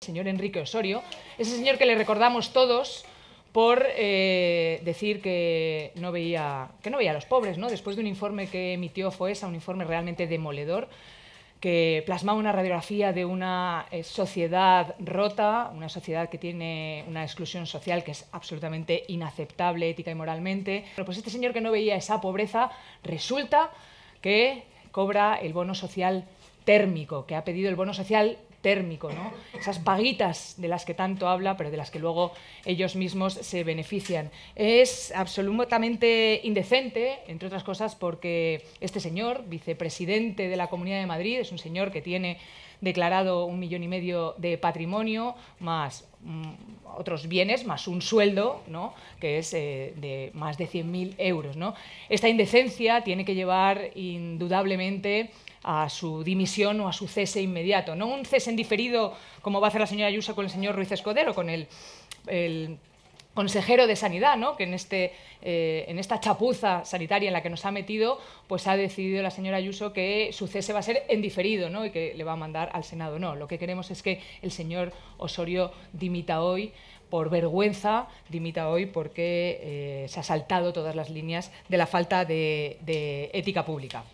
señor Enrique Osorio, ese señor que le recordamos todos por eh, decir que no, veía, que no veía a los pobres, ¿no? después de un informe que emitió FOESA, un informe realmente demoledor, que plasmaba una radiografía de una eh, sociedad rota, una sociedad que tiene una exclusión social que es absolutamente inaceptable ética y moralmente. Pero pues este señor que no veía esa pobreza resulta que cobra el bono social térmico, que ha pedido el bono social térmico, ¿no? esas paguitas de las que tanto habla, pero de las que luego ellos mismos se benefician. Es absolutamente indecente, entre otras cosas, porque este señor, vicepresidente de la Comunidad de Madrid, es un señor que tiene declarado un millón y medio de patrimonio, más mm, otros bienes, más un sueldo, ¿no? que es eh, de más de 100.000 euros. ¿no? Esta indecencia tiene que llevar indudablemente a su dimisión o a su cese inmediato. No un cese diferido, como va a hacer la señora Ayuso con el señor Ruiz Escodero, con el, consejero de Sanidad, ¿no? que en, este, eh, en esta chapuza sanitaria en la que nos ha metido, pues ha decidido la señora Ayuso que su cese va a ser en diferido ¿no? y que le va a mandar al Senado. No, lo que queremos es que el señor Osorio dimita hoy por vergüenza, dimita hoy porque eh, se ha saltado todas las líneas de la falta de ética pública.